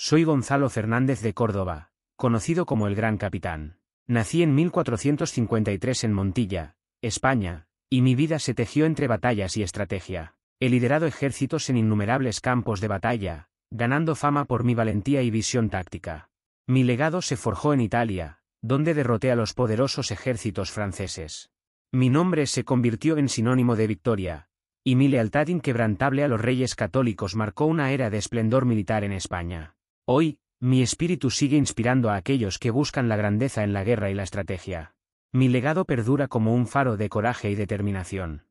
Soy Gonzalo Fernández de Córdoba, conocido como el Gran Capitán. Nací en 1453 en Montilla, España, y mi vida se tejió entre batallas y estrategia. He liderado ejércitos en innumerables campos de batalla, ganando fama por mi valentía y visión táctica. Mi legado se forjó en Italia, donde derroté a los poderosos ejércitos franceses. Mi nombre se convirtió en sinónimo de victoria, y mi lealtad inquebrantable a los reyes católicos marcó una era de esplendor militar en España. Hoy, mi espíritu sigue inspirando a aquellos que buscan la grandeza en la guerra y la estrategia. Mi legado perdura como un faro de coraje y determinación.